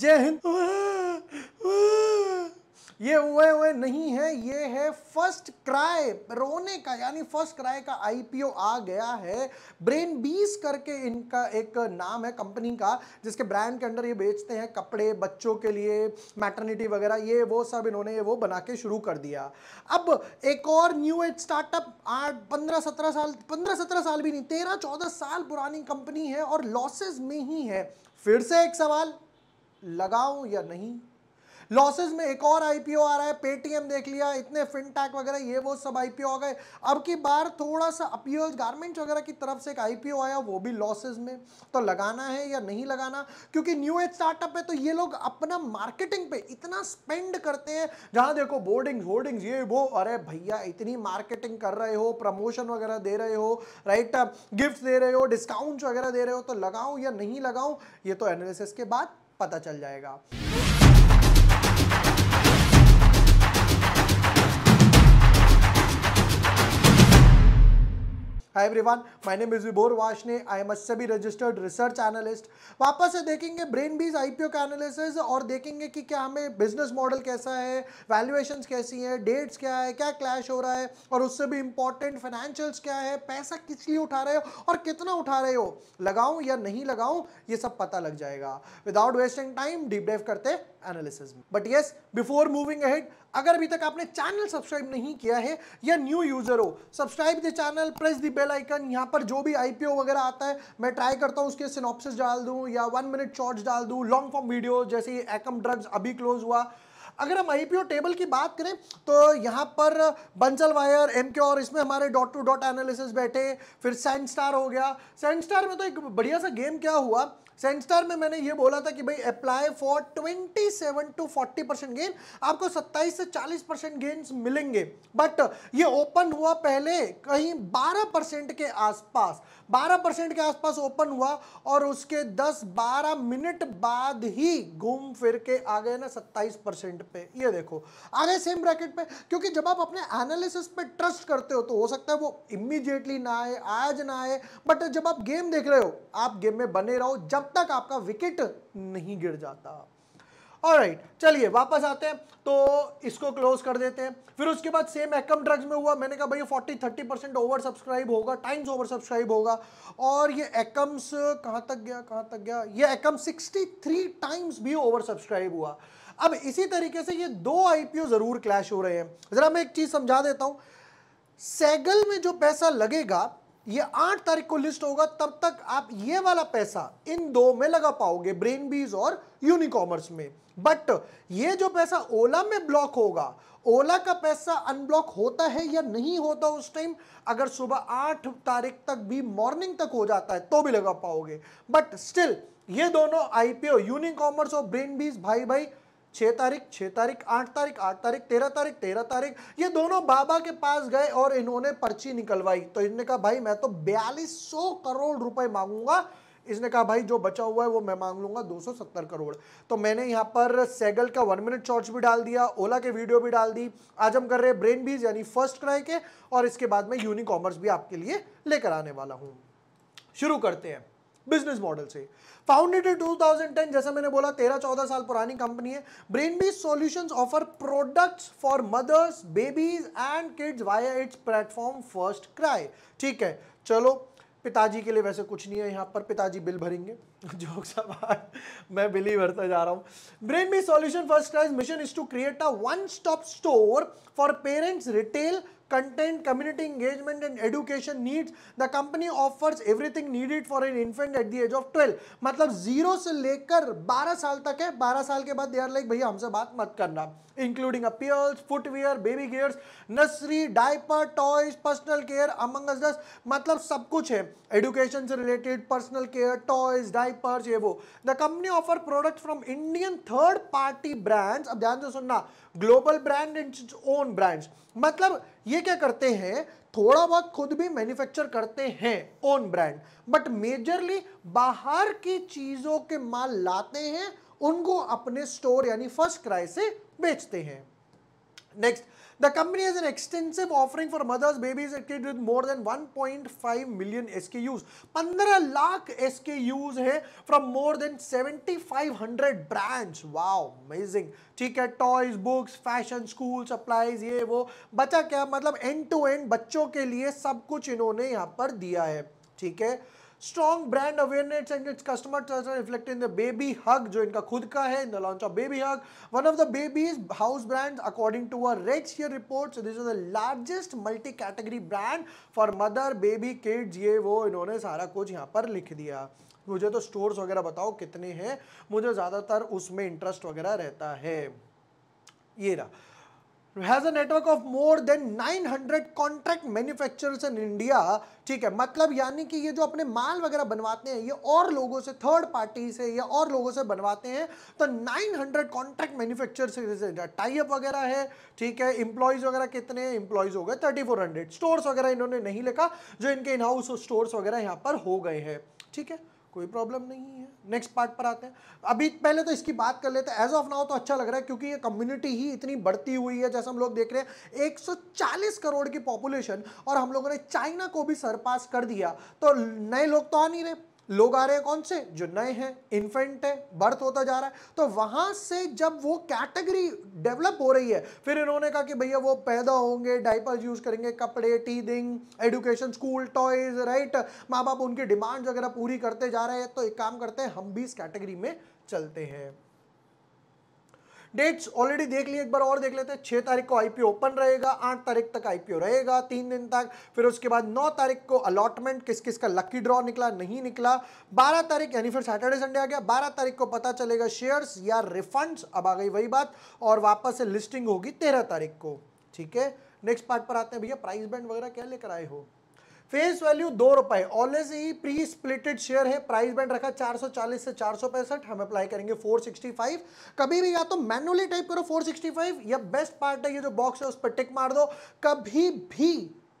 जय हिंद ये ओए ओए नहीं है ये है फर्स्ट क्राई रोने का यानी फर्स्ट क्राई का आईपीओ आ गया है ब्रेन बीस करके इनका एक नाम है कंपनी का जिसके ब्रांड के अंडर ये बेचते हैं कपड़े बच्चों के लिए मैटर्निटी वगैरह ये वो सब इन्होंने ये वो बना के शुरू कर दिया अब एक और न्यू एज स्टार्टअप आठ पंद्रह सत्रह साल पंद्रह सत्रह साल भी नहीं तेरह चौदह साल पुरानी कंपनी है और लॉसेज में ही है फिर से एक सवाल लगाऊं या नहीं लॉसेज में एक और आईपीओ आ रहा है पेटीएम देख लिया इतने फिनटैक वगैरह ये वो सब आईपीओ आ गए अब की बार थोड़ा सा अपील गारमेंट्स वगैरह की तरफ से एक आईपीओ आया वो भी लॉसेज में तो लगाना है या नहीं लगाना क्योंकि न्यू एज स्टार्टअप है तो ये लोग अपना मार्केटिंग पे इतना स्पेंड करते हैं जहां देखो बोर्डिंग होर्डिंग ये वो अरे भैया इतनी मार्केटिंग कर रहे हो प्रमोशन वगैरह दे रहे हो राइट गिफ्ट दे रहे हो डिस्काउंट वगैरह दे रहे हो तो लगाऊं या नहीं लगाऊं ये तो एनालिसिस के बाद पता चल जाएगा hi everyone my name is Vibhor Washne I am सभी रजिस्टर्ड रिसर्च एनालिस्ट वापस से देखेंगे ब्रेन बीज आईपीओ का एनालिसिस और देखेंगे कि क्या हमें बिजनेस मॉडल कैसा है वैल्यूएशंस कैसी हैं डेट्स क्या है क्या क्लैश हो रहा है और उससे भी इंपॉर्टेंट फाइनेंशियल्स क्या है पैसा किस लिए उठा रहे हो और कितना उठा रहे हो लगाऊ या नहीं लगाऊ ये सब पता लग जाएगा without wasting time deep dive करते एनालिसिस में but yes before moving ahead अगर अभी तक आपने चैनल सब्सक्राइब नहीं किया है या न्यू यूजर हो subscribe the channel press the bell icon यहाँ पर जो भी आईपीओ वगैरह आता है मैं ट्राई करता हूँ उसके सिनॉप्सिस डाल दूँ या वन मिनट शॉर्ट्स डाल दूँ लॉन्ग फॉर्म वीडियो जैसे एकम ड्रग्स अभी क्लोज हुआ अगर हम आई टेबल की बात करें तो यहाँ पर बंसल वायर एम और इसमें हमारे डॉट टू डॉट एनालिसिस बैठे फिर सैन स्टार हो गया सैन स्टार में तो एक बढ़िया सा गेम क्या हुआ सेंस्टार में मैंने ये बोला था कि भाई apply for 27 to forty percent gain आपको 27 से 40 परसेंट गेन्स मिलेंगे बट ये ओपन हुआ पहले कहीं 12 परसेंट के आसपास 12 परसेंट के आसपास ओपन हुआ और उसके 10-12 मिनट बाद ही घूम फिर के आ गए ना 27 परसेंट पे ये देखो आ गए सेम ब्रैकेट पे क्योंकि जब आप अपने एनालिसिस पे ट्रस्ट करते हो तो हो सकता है वो इमीजिएटली ना आए आज ना आए बट जब आप गेम देख रहे हो आप गेम में बने रहो जब तक आपका विकेट नहीं गिर जाता और राइट चलिए वापस आते हैं तो इसको क्लोज कर देते हैं फिर उसके बाद सेम एकम ड्रग्स में हुआ मैंने कहा भैया 40 30 परसेंट ओवर सब्सक्राइब होगा टाइम्स ओवर सब्सक्राइब होगा और ये एकम्स कहाँ तक गया कहाँ तक गया ये एकम 63 टाइम्स भी ओवर सब्सक्राइब हुआ अब इसी तरीके से ये दो आईपीओ ज़रूर क्लैश हो रहे हैं ज़रा मैं एक चीज़ समझा देता हूँ सैगल में जो पैसा लगेगा ये आठ तारीख को लिस्ट होगा तब तक आप ये वाला पैसा इन दो में लगा पाओगे ब्रेन बीज और यूनिकॉमर्स में बट ये जो पैसा ओला में ब्लॉक होगा ओला का पैसा अनब्लॉक होता है या नहीं होता उस टाइम अगर सुबह आठ तारीख तक भी मॉर्निंग तक हो जाता है तो भी लगा पाओगे बट स्टिल ये दोनों आईपीओ यूनिकॉमर्स और ब्रेन बीज भाई भाई छः तारीख छः तारीख आठ तारीख आठ तारीख तेरह तारीख तेरह तारीख ये दोनों बाबा के पास गए और इन्होंने पर्ची निकलवाई तो इन्होंने कहा भाई मैं तो बयालीस सौ करोड़ रुपए मांगूंगा इसने कहा भाई जो बचा हुआ है वो मैं मांग लूंगा 270 करोड़ तो मैंने यहाँ पर सैगल का वन मिनट चार्ज भी डाल दिया ओला के वीडियो भी डाल दी आज हम कर रहे हैं ब्रेन बीज यानी फर्स्ट क्राई के और इसके बाद में यूनिकॉमर्स भी आपके लिए लेकर आने वाला हूँ शुरू करते हैं बिजनेस मॉडल से फाउंडेड इन 2010 जैसा मैंने बोला 13-14 साल पुरानी कंपनी है brain bees solution offer products for mothers babies and kids via its platform first cry ठीक है चलो पिताजी के लिए वैसे कुछ नहीं है यहाँ पर पिताजी बिल भरेंगे जोक्स मैं बिलीव करता जा रहा हूँ brain bee solution first class mission is to create a one stop store for parents retail content community engagement and education needs the company offers everything needed for an infant at the age of 12 मतलब 0 से लेकर 12 साल तक है 12 साल के बाद they are like भैया हमसे बात मत करना including appears footwear baby gears nursery diaper toys personal care among मतलब सब कुछ है एडुकेशन से related personal care toys diapers ये वो the company offer product from Indian third party brands अब ध्यान से सुनना global brand and own brands मतलब ये क्या करते हैं थोड़ा बहुत खुद भी मैन्युफैक्चर करते हैं ओन ब्रांड बट मेजरली बाहर की चीज़ों के माल लाते हैं उनको अपने स्टोर यानी फर्स्ट क्राई से बेचते हैं next The company has an extensive offering for mothers, babies, and kids with more than 1.5 million SKUs. 15 lakh SKUs hai from more than 7500 brands. Wow, amazing. ठीक है toys books fashion school supplies ये वो बचा क्या मतलब and to and बच्चों के लिए सब कुछ इन्होंने यहाँ पर दिया है ठीक है strong brand awareness and its customer trust are in the baby hug जो इनका खुद का है in the launch of baby hug one of the babies house brand according to a Redseer report this is the largest multi category brand for mother baby kids ये वो इन्होंने सारा कुछ यहाँ पर लिख दिया मुझे तो स्टोर्स वगैरह बताओ कितने हैं मुझे ज़्यादातर उसमें इंटरेस्ट वगैरह रहता है ये रहा has a network of more than 900 contract manufacturers in India ठीक है मतलब यानी कि ये जो अपने माल वगैरह बनवाते हैं ये और लोगों से थर्ड पार्टी से या और लोगों से बनवाते हैं तो 900 कॉन्ट्रैक्ट मैन्युफैक्चरर्स टाइप वगैरह है ठीक है इंप्लॉयज़ वगैरह कितने इंप्लॉयज हो गए थर्टी फोर हंड्रेड स्टोर्स वगैरह इन्होंने नहीं लिखा जो इनके इन हाउस स्टोर्स वगैरह यहाँ पर हो गए हैं ठीक है कोई प्रॉब्लम नहीं है नेक्स्ट पार्ट पर आते हैं अभी पहले तो इसकी बात कर लेते हैं एज ऑफ नाउ तो अच्छा लग रहा है क्योंकि ये कम्युनिटी ही इतनी बढ़ती हुई है जैसे हम लोग देख रहे हैं 140 करोड़ की पॉपुलेशन और हम लोगों ने चाइना को भी सरपास कर दिया तो नए लोग तो आ नहीं रहे लोग आ रहे हैं कौन से जो नए हैं इन्फेंट है बर्थ होता जा रहा है तो वहां से जब वो कैटेगरी डेवलप हो रही है फिर इन्होंने कहा कि भैया वो पैदा होंगे डाइपर्स यूज करेंगे कपड़े teething education school toys right माँ बाप उनकी डिमांड वगैरह पूरी करते जा रहे हैं तो एक काम करते हैं हम भी इस कैटेगरी में चलते हैं डेट्स ऑलरेडी देख लिए एक बार और देख लेते हैं छह तारीख को आईपीओ ओपन रहेगा आठ तारीख तक आईपीओ रहेगा तीन दिन तक फिर उसके बाद नौ तारीख को अलॉटमेंट किस किस का लकी ड्रॉ निकला नहीं निकला बारह तारीख यानी फिर सैटरडे संडे आ गया बारह तारीख को पता चलेगा शेयर या रिफंड अब आ गई वही बात और वापस से लिस्टिंग होगी तेरह तारीख को ठीक है नेक्स्ट पार्ट पर आते हैं भैया प्राइस बैंड वगैरह क्या लेकर आए हो फेस वैल्यू दो रुपए ऑलवेज ही प्री स्प्लिटेड शेयर है प्राइस बैंड रखा 440 से चार हम अप्लाई करेंगे 465 कभी भी या तो मैनुअली टाइप करो 465 या बेस्ट पार्ट है ये जो बॉक्स है उस पर टिक मार दो कभी भी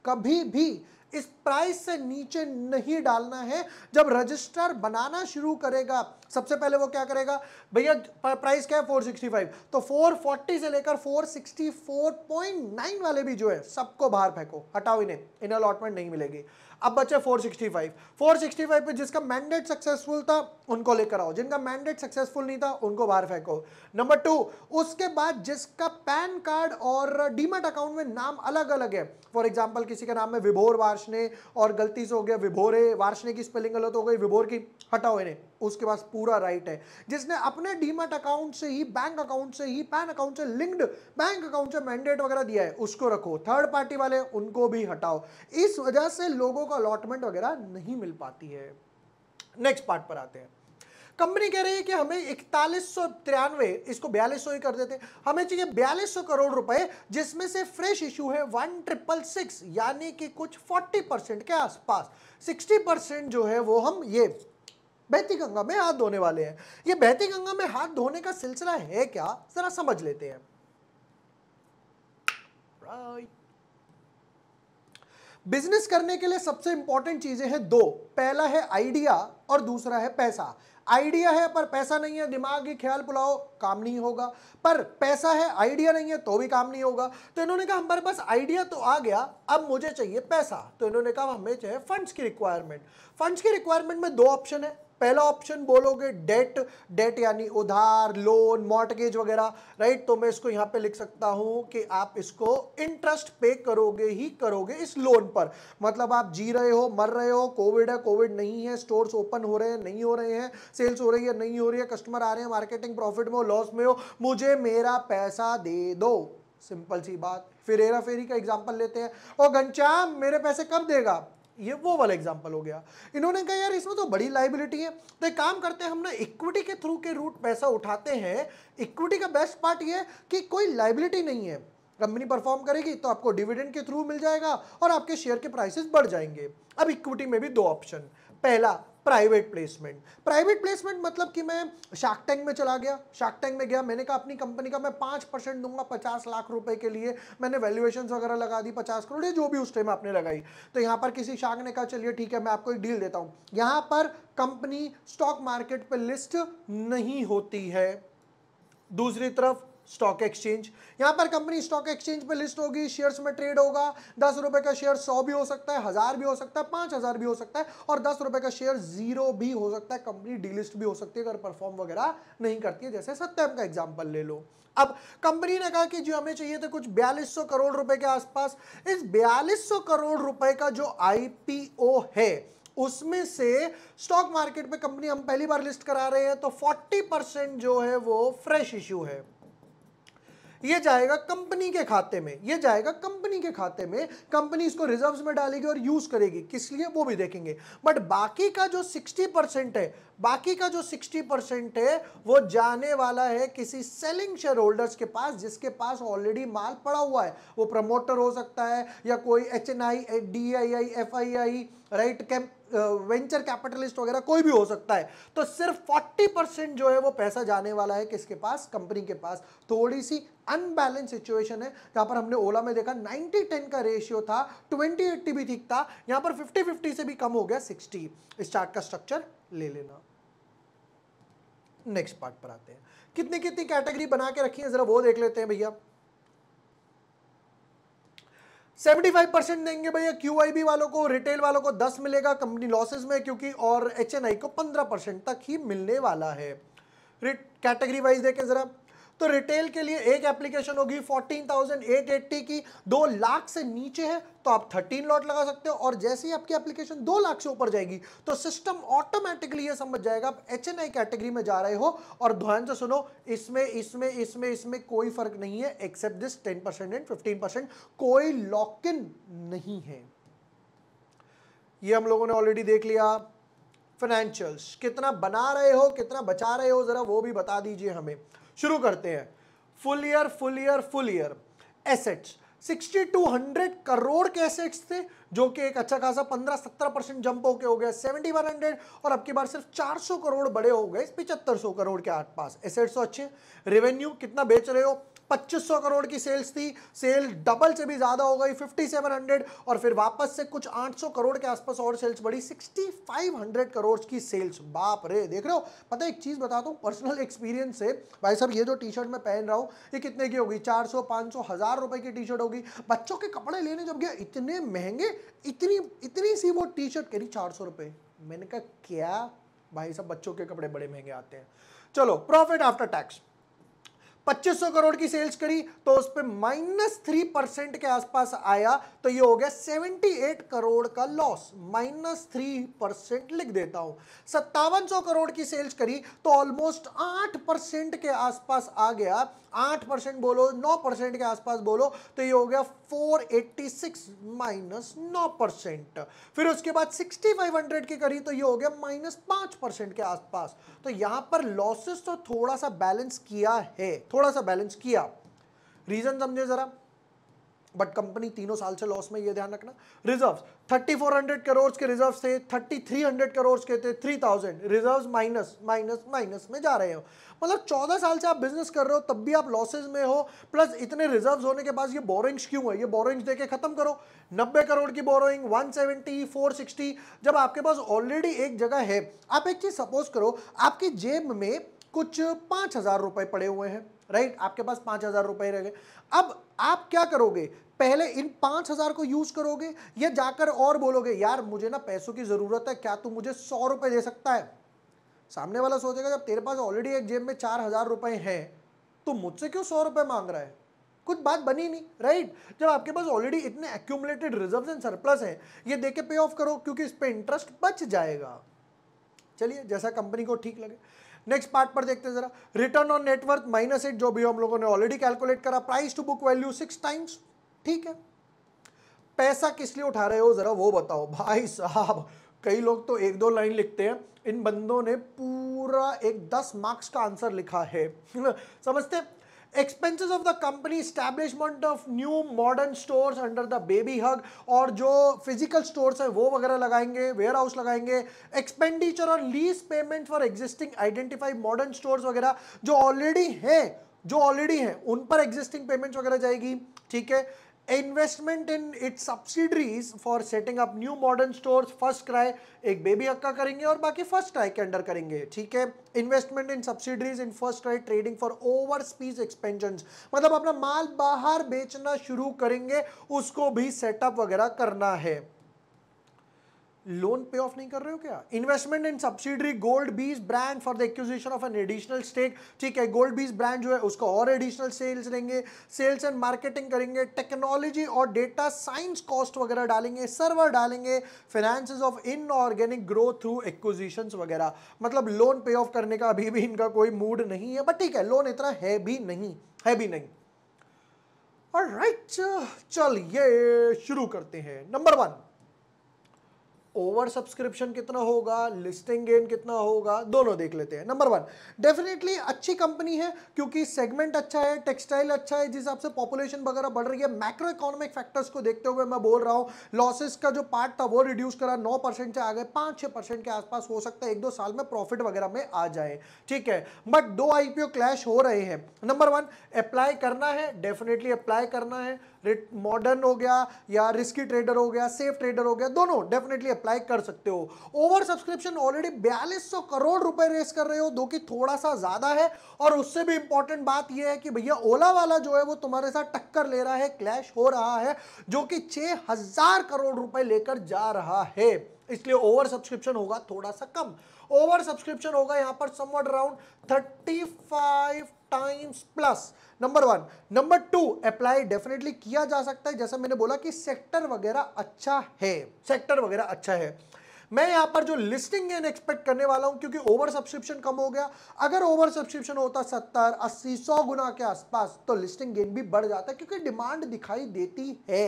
कभी भी इस प्राइस से नीचे नहीं डालना है जब रजिस्टर बनाना शुरू करेगा सबसे पहले वो क्या करेगा भैया प्राइस क्या है 465 तो 440 से लेकर 464.9 वाले भी जो है सबको बाहर फेंको हटाओ इन्हें इन अलॉटमेंट नहीं मिलेगी अब बचे 465 465 पे जिसका मैंडेट सक्सेसफुल था उनको लेकर आओ जिनका मैंडेट सक्सेसफुल नहीं था उनको बाहर फेंको नंबर टू उसके बाद जिसका पैन कार्ड और डीमेट अकाउंट में नाम अलग अलग है फॉर एग्जाम्पल किसी के नाम में विभोर वार्षने और गलती से हो गया विभोरे वार्षने की स्पेलिंग गलत हो गई विभोर की हटाओ इन्हें उसके पास पूरा राइट है जिसने अपने डीमेट अकाउंट से ही बैंक अकाउंट से ही पैन अकाउंट से लिंक्ड बैंक अकाउंट से मैंडेट वगैरह दिया है उसको रखो थर्ड पार्टी वाले उनको भी हटाओ इस वजह से लोगों को अलॉटमेंट वगैरह नहीं मिल पाती है नेक्स्ट पार्ट पर आते हैं कंपनी कह रही है कि हमें इकतालीस सौ तिरानवे इसको बयालीस सौ ही कर देते हमें चाहिए बयालीस सौ करोड़ रुपए जिसमें से फ्रेश इशू है वन ट्रिपल सिक्स यानी कि कुछ फोर्टी परसेंट के आसपास सिक्सटी परसेंट जो है वो हम ये बहती गंगा में हाथ धोने वाले हैं ये बहती गंगा में हाथ धोने का सिलसिला है क्या जरा समझ लेते हैं बिजनेस करने के लिए सबसे इंपॉर्टेंट चीजें हैं दो पहला है आइडिया और दूसरा है पैसा आइडिया है पर पैसा नहीं है दिमाग ही ख्याल पुलाओ काम नहीं होगा पर पैसा है आइडिया नहीं है तो भी काम नहीं होगा तो इन्होंने कहा हमारे पास आइडिया तो आ गया अब मुझे चाहिए पैसा तो इन्होंने कहा हमें चाहिए फंड्स की रिक्वायरमेंट फंड्स की रिक्वायरमेंट में दो ऑप्शन है पहला ऑप्शन बोलोगे डेट डेट यानी उधार लोन मॉर्टगेज वगैरह राइट तो मैं इसको यहाँ पे लिख सकता हूं कि आप इसको इंटरेस्ट पे करोगे ही करोगे इस लोन पर मतलब आप जी रहे हो मर रहे हो कोविड है कोविड नहीं है स्टोर्स ओपन हो रहे हैं नहीं हो रहे हैं सेल्स हो रही है नहीं हो रही है कस्टमर आ रहे हैं मार्केटिंग प्रॉफिट में हो लॉस में हो मुझे मेरा पैसा दे दो सिंपल सी बात फिर हेरा फेरी का एग्जाम्पल लेते हैं और घनश्याम मेरे पैसे कब देगा ये वो वाला एग्जाम्पल हो गया इन्होंने कहा यार इसमें तो बड़ी लाइबिलिटी है तो एक काम करते हैं हम ना इक्विटी के थ्रू के रूट पैसा उठाते हैं इक्विटी का बेस्ट पार्ट ये कि कोई लाइबिलिटी नहीं है कंपनी परफॉर्म करेगी तो आपको डिविडेंड के थ्रू मिल जाएगा और आपके शेयर के प्राइसेस बढ़ जाएंगे अब इक्विटी में भी दो ऑप्शन पहला प्राइवेट प्लेसमेंट प्राइवेट प्लेसमेंट मतलब कि मैं शार्क टैंक में चला गया शार्क टैंक में गया मैंने कहा अपनी कंपनी का मैं पाँच परसेंट दूंगा पचास लाख रुपए के लिए मैंने वैल्यूएशन वगैरह लगा दी पचास करोड़ या जो भी उस टाइम आपने लगाई तो यहाँ पर किसी शार्क ने कहा चलिए ठीक है मैं आपको एक डील देता हूँ यहाँ पर कंपनी स्टॉक मार्केट पर लिस्ट नहीं होती है दूसरी तरफ स्टॉक एक्सचेंज यहां पर कंपनी स्टॉक एक्सचेंज पर लिस्ट होगी शेयर्स में ट्रेड होगा दस रुपए का शेयर सौ भी हो सकता है हजार भी हो सकता है पांच हजार भी हो सकता है और दस रुपए का शेयर जीरो भी हो सकता है कंपनी डीलिस्ट भी हो सकती है अगर परफॉर्म वगैरह नहीं करती है जैसे सत्यम का एग्जाम्पल ले लो अब कंपनी ने कहा कि जो हमें चाहिए था कुछ बयालीस करोड़ रुपए के आसपास इस बयालीस करोड़ रुपए का जो आई है उसमें से स्टॉक मार्केट में कंपनी हम पहली बार लिस्ट करा रहे हैं तो 40 परसेंट जो है वो फ्रेश इश्यू है ये जाएगा कंपनी के खाते में ये जाएगा कंपनी के खाते में कंपनी इसको रिजर्व में डालेगी और यूज करेगी किस लिए वो भी देखेंगे बट बाकी का जो सिक्सटी परसेंट है बाकी का जो सिक्सटी परसेंट है वो जाने वाला है किसी सेलिंग शेयर होल्डर्स के पास जिसके पास ऑलरेडी माल पड़ा हुआ है वो प्रमोटर हो सकता है या कोई H N I D I I F I I right कैम वेंचर कैपिटलिस्ट वगैरह कोई भी हो सकता है तो सिर्फ 40 परसेंट जो है वो पैसा जाने वाला है किसके पास कंपनी के पास थोड़ी सी अनबैलेंस सिचुएशन है जहां पर हमने ओला में देखा 90 10 का रेशियो था 20 80 भी ठीक था यहां पर 50 50 से भी कम हो गया 60 स्टार्ट का स्ट्रक्चर ले लेना नेक्स्ट पार्ट पर आते हैं कितनी कितनी कैटेगरी बना के रखी है ज़रा वो देख लेते हैं भैया सेवेंटी फाइव परसेंट देंगे भैया क्यू वालों को रिटेल वालों को दस मिलेगा कंपनी लॉसेज में क्योंकि और एच को पंद्रह परसेंट तक ही मिलने वाला है कैटेगरी वाइज देखें ज़रा तो रिटेल के लिए एक एप्लीकेशन होगी 14,880 की दो लाख से नीचे है तो आप 13 लॉट लगा सकते हो और जैसे ही आपकी एप्लीकेशन दो लाख से ऊपर जाएगी तो सिस्टम ऑटोमेटिकली ये समझ जाएगा आप एच एन आई कैटेगरी में जा रहे हो और ध्यान से सुनो इसमें इसमें इसमें इसमें कोई फर्क नहीं है except this ten percent and fifteen कोई लॉक इन नहीं है ये हम लोगों ने ऑलरेडी देख लिया फाइनेंशियल्स कितना बना रहे हो कितना बचा रहे हो ज़रा वो भी बता दीजिए हमें शुरू करते हैं full year full year full year assets 6200 crore के एसेट्स थे जो कि एक अच्छा खासा 15-17 परसेंट जंप होके हो गया 7100 और अब की बार सिर्फ 400 करोड़ बड़े हो गए पिचहत्तर सौ करोड़ के आसपास एसेट्स तो अच्छे रेवेन्यू कितना बेच रहे हो 2500 करोड़ की सेल्स थी सेल डबल से भी ज़्यादा हो गई 5700 और फिर वापस से कुछ 800 करोड़ के आसपास और सेल्स बढ़ी 6500 करोड़ की सेल्स बाप रे देख रहे हो पता एक चीज़ बताता हूँ पर्सनल एक्सपीरियंस से भाई साहब ये जो टी शर्ट मैं पहन रहा हूँ ये कितने की होगी चार सौ पाँच सौ हज़ार रुपए की टी शर्ट होगी बच्चों के कपड़े लेने जब गया इतने महंगे इतनी इतनी सी वो टी शर्ट करी चार सौ रुपए मैंने कहा क्या भाई साहब बच्चों के कपड़े बड़े महंगे आते हैं चलो प्रॉफिट आफ्टर टैक्स 2500 करोड़ की सेल्स करी तो उस पर माइनस थ्री परसेंट के आसपास आया तो ये हो गया 78 करोड़ का लॉस माइनस थ्री परसेंट लिख देता हूं सत्तावन करोड़ की सेल्स करी तो ऑलमोस्ट आठ परसेंट के आसपास आ गया आठ परसेंट बोलो नौ परसेंट के आसपास बोलो तो ये हो गया 486 माइनस नौ परसेंट फिर उसके बाद 6500 की करी तो ये हो गया माइनस पांच परसेंट के आसपास तो यहां पर लॉसेस तो थोड़ा सा बैलेंस किया है थोड़ा सा बैलेंस किया रीजन समझे जरा बट कंपनी तीनों साल से लॉस में ये ध्यान रखना रिजर्व्स 3400 करोड़ के रिजर्व्स थे 3300 करोड़ के थे 3000 रिजर्व्स माइनस माइनस माइनस में जा रहे हो मतलब 14 साल से आप बिजनेस कर रहे हो तब भी आप लॉसेज में हो प्लस इतने रिजर्व्स होने के बाद ये बोरिंग्स क्यों है ये बोरिंग्स देके खत्म करो 90 करोड़ की बोरोइंग 170 460 जब आपके पास ऑलरेडी एक जगह है आप एक चीज सपोज करो आपकी जेब में कुछ पाँच हज़ार पड़े हुए हैं राइट आपके पास पांच हज़ार रुपए रह गए अब आप क्या करोगे पहले इन पांच हज़ार को यूज़ करोगे या जाकर और बोलोगे यार मुझे ना पैसों की ज़रूरत है क्या तू मुझे सौ रुपए दे सकता है सामने वाला सोचेगा जब तेरे पास ऑलरेडी एक जेब में चार हज़ार रुपए है तो मुझसे क्यों सौ रुपए मांग रहा है कुछ बात बनी नहीं राइट जब आपके पास ऑलरेडी इतने एक्यूमुलेटेड रिजर्व एंड सरप्लस है ये दे के पे ऑफ करो क्योंकि इस पर इंटरेस्ट बच जाएगा चलिए जैसा कंपनी को ठीक लगे नेक्स्ट पार्ट पर देखते हैं जरा return on network minus eight जो भी हम लोगों ने ऑलरेडी कैलकुलेट करा price to book value six times ठीक है पैसा किस लिए उठा रहे हो जरा वो बताओ भाई साहब कई लोग तो एक दो लाइन लिखते हैं इन बंदों ने पूरा एक दस मार्क्स का आंसर लिखा है समझते expenses of the company establishment of new modern stores under the baby hug और जो फिजिकल स्टोर्स है वो वगैरह लगाएंगे वेयर हाउस लगाएंगे एक्सपेंडिचर और lease payment for existing identified modern stores वगैरह जो ऑलरेडी है जो ऑलरेडी है उन पर एग्जिस्टिंग पेमेंट्स वगैरह जाएगी ठीक है investment in its subsidiaries for setting up new modern stores first cry एक बेबी हक्का करेंगे और बाकी फर्स्ट क्राई के अंडर करेंगे ठीक है investment in subsidiaries in first cry trading for overseas expansion मतलब अपना माल बाहर बेचना शुरू करेंगे उसको भी सेटअप वगैरह करना है लोन पे ऑफ नहीं कर रहे हो क्या investment in subsidiary gold bees brand for the acquisition of an additional stake ठीक है गोल्ड बीज ब्रांड जो है उसको और एडिशनल सेल्स लेंगे सेल्स एंड मार्केटिंग करेंगे टेक्नोलॉजी और डेटा साइंस कॉस्ट वगैरह डालेंगे सर्वर डालेंगे finance of inorganic growth through acquisition वगैरह मतलब लोन पे ऑफ करने का अभी भी इनका कोई मूड नहीं है बट ठीक है लोन इतना है भी नहीं है भी नहीं और राइट right, चल ये शुरू करते हैं नंबर वन ओवर सब्सक्रिप्शन कितना होगा लिस्टिंग गेन कितना होगा दोनों देख लेते हैं नंबर वन डेफिनेटली अच्छी कंपनी है क्योंकि सेगमेंट अच्छा है टेक्सटाइल अच्छा है जिस हिसाब से पॉपुलेशन वगैरह बढ़ रही है मैक्रो इकोनॉमिक फैक्टर्स को देखते हुए मैं बोल रहा हूँ लॉसेस का जो पार्ट था वो रिड्यूस करा नौ परसेंट से आ गए पाँच छः परसेंट के आसपास हो सकता है एक दो साल में प्रॉफिट वगैरह में आ जाए ठीक है बट दो आईपीओ क्लैश हो रहे हैं नंबर वन अप्लाई करना है डेफिनेटली अप्लाई करना है मॉडर्न हो गया या रिस्की ट्रेडर हो गया सेफ ट्रेडर हो गया दोनों डेफिनेटली अप्लाई कर सकते हो ओवर सब्सक्रिप्शन ऑलरेडी बयालीस करोड़ रुपए रेस कर रहे हो दो कि थोड़ा सा ज्यादा है और उससे भी इंपॉर्टेंट बात यह है कि भैया ओला वाला जो है वो तुम्हारे साथ टक्कर ले रहा है क्लैश हो रहा है जो कि छह करोड़ रुपए लेकर जा रहा है इसलिए ओवर सब्सक्रिप्शन होगा थोड़ा सा कम ओवर सब्सक्रिप्शन होगा यहां पर somewhat around thirty five times plus number one number two apply definitely किया जा सकता है जैसा मैंने बोला कि सेक्टर वगैरह अच्छा है सेक्टर वगैरह अच्छा है मैं यहां पर जो लिस्टिंग है एक्सपेक्ट करने वाला हूं क्योंकि ओवर सब्सक्रिप्शन कम हो गया अगर ओवर सब्सक्रिप्शन होता सत्तर अस्सी सौ गुना के आसपास तो लिस्टिंग गेन भी बढ़ जाता है क्योंकि डिमांड दिखाई देती है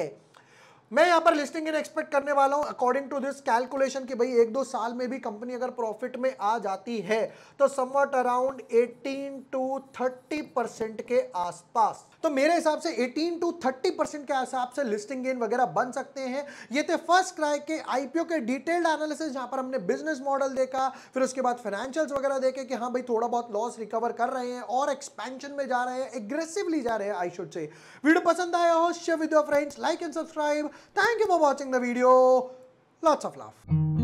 मैं यहाँ पर लिस्टिंग इन एक्सपेक्ट करने वाला हूँ अकॉर्डिंग टू दिस कैलकुलेशन कि भाई एक दो साल में भी कंपनी अगर प्रॉफिट में आ जाती है तो समवट अराउंड 18 टू 30 परसेंट के आसपास तो मेरे हिसाब से 18 टू 30 परसेंट के हिसाब से लिस्टिंग गेन वगैरह बन सकते हैं ये थे फर्स्ट क्राई के आईपीओ के डिटेल्ड एनालिसिस जहां पर हमने बिजनेस मॉडल देखा फिर उसके बाद फाइनेंशियल्स वगैरह देखे कि हाँ भाई थोड़ा बहुत लॉस रिकवर कर रहे हैं और एक्सपेंशन में जा रहे हैं एग्रेसिवली जा रहे हैं आई शुड से वीडियो पसंद आया हो share with your friends like and subscribe thank you for watching the video lots of laugh